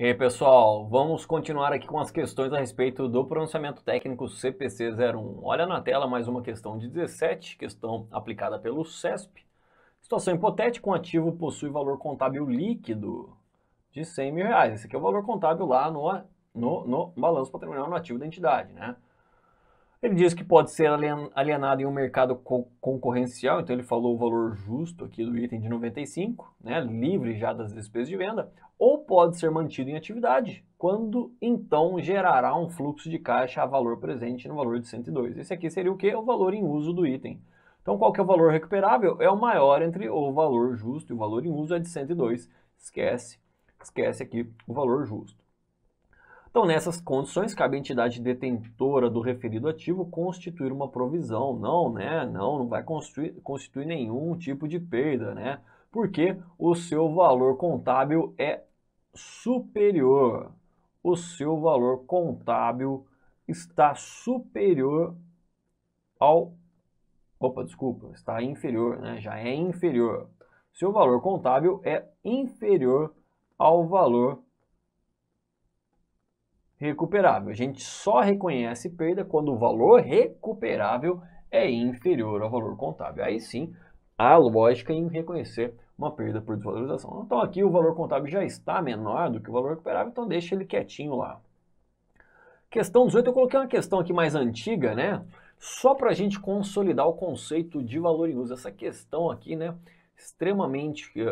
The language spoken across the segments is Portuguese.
E aí, pessoal, vamos continuar aqui com as questões a respeito do pronunciamento técnico CPC-01. Olha na tela mais uma questão de 17, questão aplicada pelo CESP. Situação hipotética, um ativo possui valor contábil líquido de 100 mil reais. Esse aqui é o valor contábil lá no, no, no balanço patrimonial no ativo da entidade, né? Ele diz que pode ser alienado em um mercado co concorrencial, então ele falou o valor justo aqui do item de 95, né, livre já das despesas de venda, ou pode ser mantido em atividade, quando então gerará um fluxo de caixa a valor presente no valor de 102. Esse aqui seria o que? O valor em uso do item. Então qual que é o valor recuperável? É o maior entre o valor justo e o valor em uso é de 102. Esquece, esquece aqui o valor justo. Então, nessas condições, cabe à entidade detentora do referido ativo constituir uma provisão. Não, né? Não, não vai constituir, constituir nenhum tipo de perda, né? Porque o seu valor contábil é superior. O seu valor contábil está superior ao. Opa, desculpa, está inferior, né? Já é inferior. Seu valor contábil é inferior ao valor recuperável. A gente só reconhece perda quando o valor recuperável é inferior ao valor contábil. Aí sim, há lógica em reconhecer uma perda por desvalorização. Então aqui o valor contábil já está menor do que o valor recuperável, então deixa ele quietinho lá. Questão 18, eu coloquei uma questão aqui mais antiga, né? Só para a gente consolidar o conceito de valor em uso. Essa questão aqui, né? extremamente. Uh,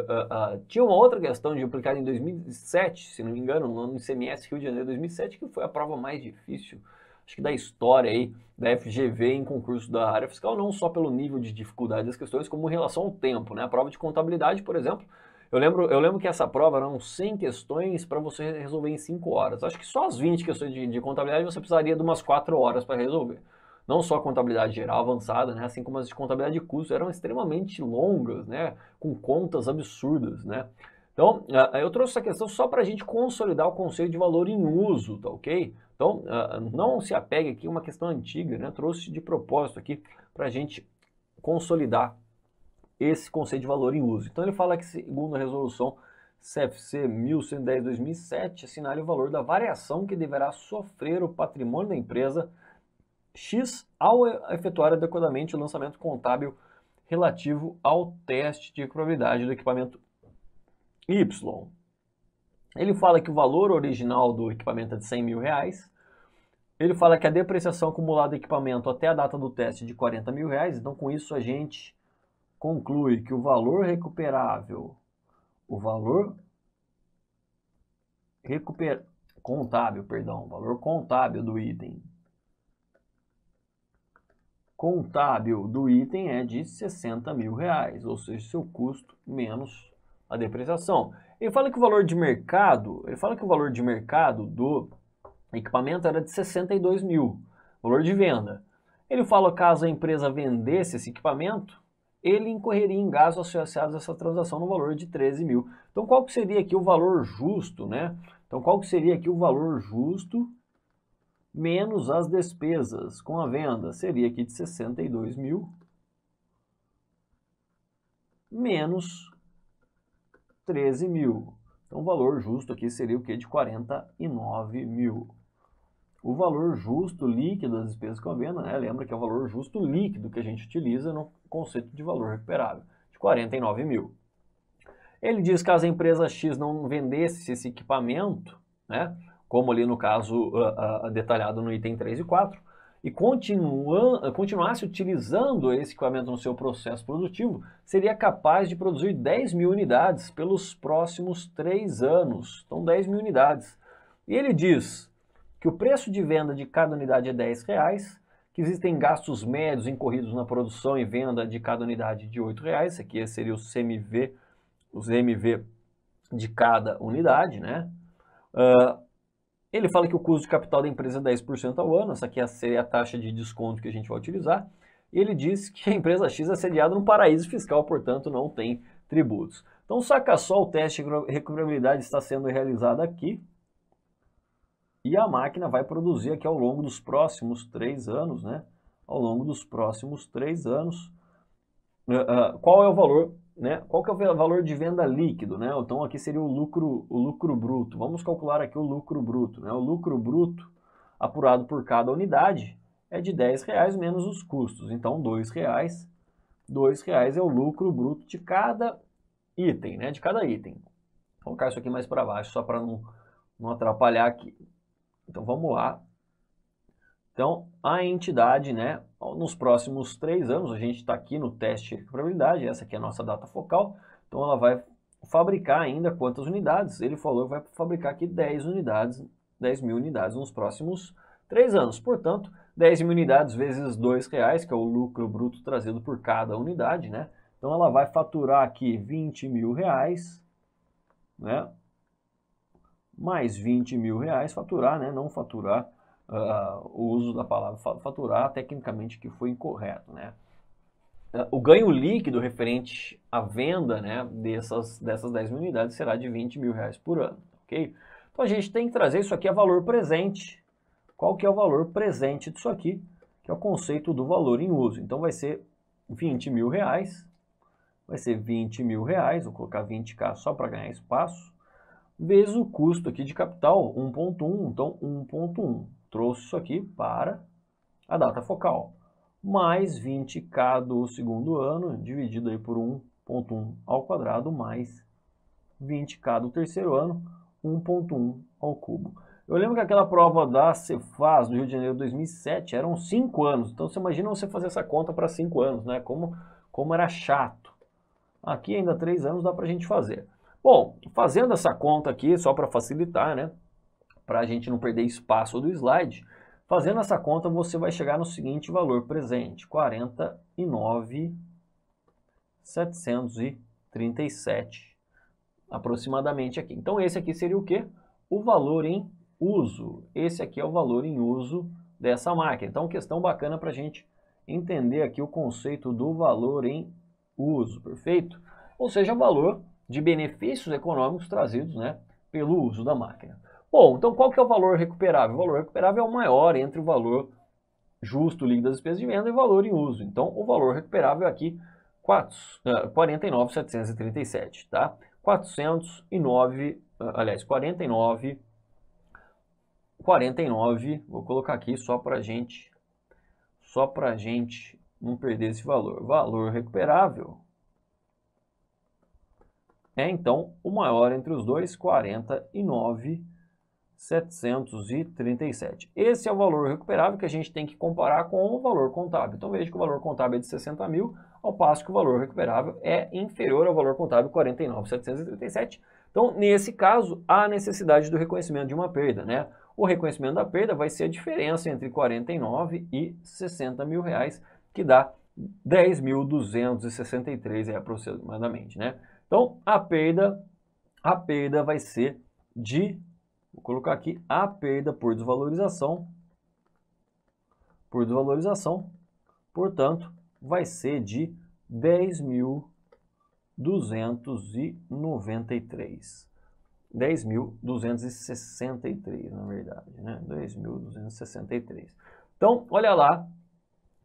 uh, tinha uma outra questão de aplicada em 2007, se não me engano, no ano ICMS Rio de Janeiro 2007, que foi a prova mais difícil, acho que da história aí, da FGV em concurso da área fiscal, não só pelo nível de dificuldade das questões, como em relação ao tempo. Né? A prova de contabilidade, por exemplo. Eu lembro, eu lembro que essa prova eram 100 questões para você resolver em 5 horas. Acho que só as 20 questões de, de contabilidade você precisaria de umas 4 horas para resolver não só a contabilidade geral avançada, né, assim como as de contabilidade de custos eram extremamente longas, né, com contas absurdas, né. Então, eu trouxe essa questão só para a gente consolidar o conceito de valor em uso, tá ok? Então, não se apegue aqui a uma questão antiga, né? trouxe de propósito aqui para a gente consolidar esse conceito de valor em uso. Então, ele fala que, segundo a resolução CFC 1110-2007, assinale o valor da variação que deverá sofrer o patrimônio da empresa X ao efetuar adequadamente o lançamento contábil relativo ao teste de probabilidade do equipamento Y. Ele fala que o valor original do equipamento é de 100 mil reais. Ele fala que a depreciação acumulada do equipamento até a data do teste é de 40 mil reais. Então, com isso, a gente conclui que o valor recuperável, o valor recuper... contábil, perdão, o valor contábil do item contábil do item é de 60 mil reais, ou seja, seu custo menos a depreciação. Ele fala que o valor de mercado, ele fala que o valor de mercado do equipamento era de 62 mil, valor de venda. Ele fala caso a empresa vendesse esse equipamento, ele incorreria em gastos associados a essa transação no valor de 13 mil. Então qual que seria aqui o valor justo, né? Então qual que seria aqui o valor justo menos as despesas com a venda, seria aqui de 62 mil, menos 13 mil. Então, o valor justo aqui seria o que de 49 mil. O valor justo líquido das despesas com a venda, né? lembra que é o valor justo líquido que a gente utiliza no conceito de valor recuperável, de 49 mil. Ele diz que caso a empresa X não vendesse esse equipamento, né, como ali no caso uh, uh, detalhado no item 3 e 4, e continua, continuasse utilizando esse equipamento no seu processo produtivo, seria capaz de produzir 10 mil unidades pelos próximos 3 anos. Então, 10 mil unidades. E ele diz que o preço de venda de cada unidade é 10 reais, que existem gastos médios incorridos na produção e venda de cada unidade de 8 reais, esse aqui seria o CMV, os MV de cada unidade, né? Uh, ele fala que o custo de capital da empresa é 10% ao ano, essa aqui é a taxa de desconto que a gente vai utilizar. E ele diz que a empresa X é sediada num paraíso fiscal, portanto não tem tributos. Então saca só, o teste de recuperabilidade está sendo realizado aqui. E a máquina vai produzir aqui ao longo dos próximos três anos, né? Ao longo dos próximos três anos. Uh, uh, qual é o valor né? Qual que é o valor de venda líquido, né? Então aqui seria o lucro, o lucro bruto. Vamos calcular aqui o lucro bruto, né? O lucro bruto apurado por cada unidade é de 10 reais menos os custos. Então dois reais, dois reais é o lucro bruto de cada item, né? De cada item. Vou colocar isso aqui mais para baixo só para não não atrapalhar aqui. Então vamos lá. Então, a entidade, né, nos próximos três anos, a gente está aqui no teste de probabilidade. essa aqui é a nossa data focal, então ela vai fabricar ainda quantas unidades? Ele falou que vai fabricar aqui 10 unidades, 10 mil unidades nos próximos três anos. Portanto, 10 mil unidades vezes R$ reais, que é o lucro bruto trazido por cada unidade, né? Então ela vai faturar aqui 20 mil reais, né? Mais 20 mil reais, faturar, né? Não faturar uh, o uso da palavra faturar tecnicamente que foi incorreto, né? Ah, o ganho líquido referente à venda né, dessas, dessas 10 mil unidades será de 20 mil reais por ano, ok? Então a gente tem que trazer isso aqui a valor presente. Qual que é o valor presente disso aqui? Que é o conceito do valor em uso. Então vai ser 20 mil reais, vai ser 20 mil reais, vou colocar 20k só para ganhar espaço, vezes o custo aqui de capital, 1.1, então 1.1 trouxe isso aqui para a data focal, mais 20K do segundo ano, dividido aí por 1.1 ao quadrado, mais 20K do terceiro ano, 1.1 ao cubo. Eu lembro que aquela prova da Cefaz, do Rio de Janeiro de 2007, eram 5 anos. Então você imagina você fazer essa conta para 5 anos, né? Como, como era chato. Aqui ainda 3 anos dá para a gente fazer. Bom, fazendo essa conta aqui, só para facilitar, né? para a gente não perder espaço do slide, fazendo essa conta você vai chegar no seguinte valor presente, 49,737 aproximadamente aqui. Então esse aqui seria o que? O valor em uso. Esse aqui é o valor em uso dessa máquina. Então questão bacana para a gente entender aqui o conceito do valor em uso, perfeito? Ou seja, valor de benefícios econômicos trazidos né, pelo uso da máquina. Bom, então qual que é o valor recuperável? O valor recuperável é o maior entre o valor justo líquido das despesas de venda e o valor em uso. Então, o valor recuperável é aqui, 49,737, é, tá? 409, ah, aliás, 49, 49, vou colocar aqui só para gente, só para gente não perder esse valor. Valor recuperável é, então, o maior entre os dois, 49,737. 737. Esse é o valor recuperável que a gente tem que comparar com o valor contábil. Então veja que o valor contábil é de 60 mil, ao passo que o valor recuperável é inferior ao valor contábil 49.737. Então nesse caso há necessidade do reconhecimento de uma perda, né? O reconhecimento da perda vai ser a diferença entre 49 e 60 mil reais, que dá 10.263 é aproximadamente, né? Então a perda, a perda vai ser de Vou colocar aqui a perda por desvalorização. Por desvalorização, portanto, vai ser de 10.293. 10.263, na verdade, né? 10.263. Então, olha lá,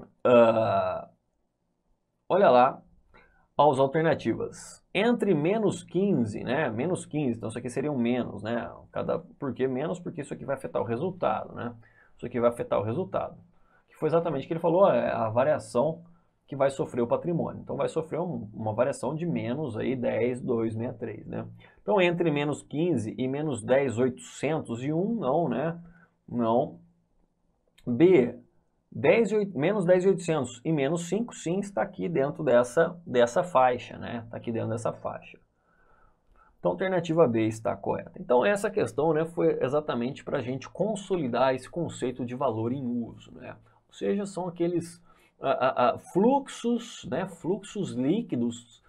uh, olha lá as alternativas entre menos 15, né? Menos 15, então isso aqui seria um menos, né? Cada, por que menos? Porque isso aqui vai afetar o resultado, né? Isso aqui vai afetar o resultado. Que foi exatamente o que ele falou, é a variação que vai sofrer o patrimônio. Então vai sofrer um, uma variação de menos aí 10, 2, 63, né? Então entre menos 15 e menos 10, 801, não, né? Não. B, 10, 8, menos 10,800 e menos 5, sim, está aqui dentro dessa, dessa faixa, né? Está aqui dentro dessa faixa. Então, a alternativa B está correta. Então, essa questão né, foi exatamente para a gente consolidar esse conceito de valor em uso, né? Ou seja, são aqueles a, a, a, fluxos, né, fluxos líquidos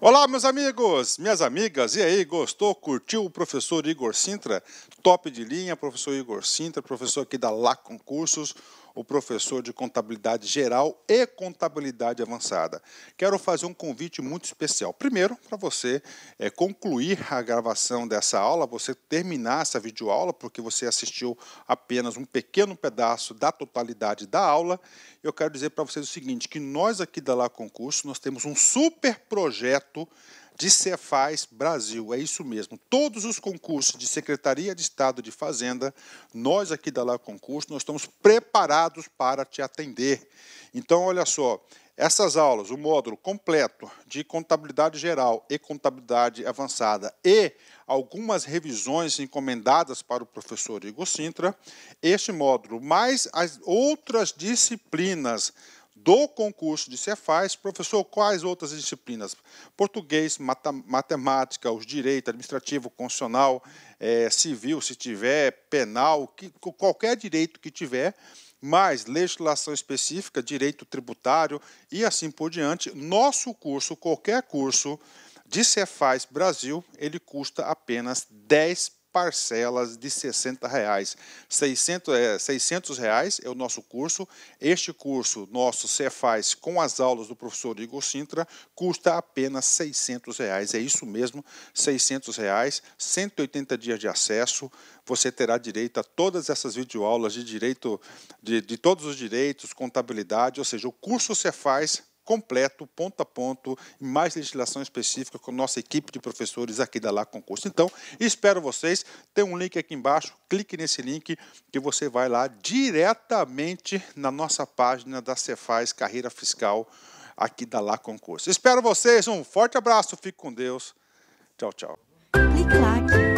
Olá, meus amigos, minhas amigas, e aí, gostou, curtiu o professor Igor Sintra? Top de linha, professor Igor Sintra, professor aqui da LAC Concursos, o professor de contabilidade geral e contabilidade avançada. Quero fazer um convite muito especial. Primeiro, para você é, concluir a gravação dessa aula, você terminar essa videoaula, porque você assistiu apenas um pequeno pedaço da totalidade da aula. Eu quero dizer para vocês o seguinte, que nós aqui da Lá Concurso, nós temos um super projeto de Cefaz Brasil. É isso mesmo. Todos os concursos de Secretaria de Estado de Fazenda, nós aqui da Lá Concurso, nós estamos preparados para te atender. Então, olha só, essas aulas, o módulo completo de contabilidade geral e contabilidade avançada e algumas revisões encomendadas para o professor Igor Sintra, este módulo, mais as outras disciplinas do concurso de Cefaz, professor, quais outras disciplinas? Português, matemática, os direito administrativo, constitucional, é, civil, se tiver, penal, que, qualquer direito que tiver, mais legislação específica, direito tributário e assim por diante. Nosso curso, qualquer curso de Cefaz Brasil, ele custa apenas 10 parcelas de 60 reais. 600, é, 600 reais é o nosso curso. Este curso nosso você faz com as aulas do professor Igor Sintra, custa apenas 600 reais. É isso mesmo, 600 reais, 180 dias de acesso. Você terá direito a todas essas videoaulas de direito de, de todos os direitos, contabilidade, ou seja, o curso você faz completo, ponto a ponto, mais legislação específica com nossa equipe de professores aqui da Lá Concurso. Então, espero vocês. Tem um link aqui embaixo, clique nesse link que você vai lá diretamente na nossa página da Cefaz Carreira Fiscal aqui da Lá Concurso. Espero vocês, um forte abraço, fique com Deus. Tchau, tchau. Clique lá.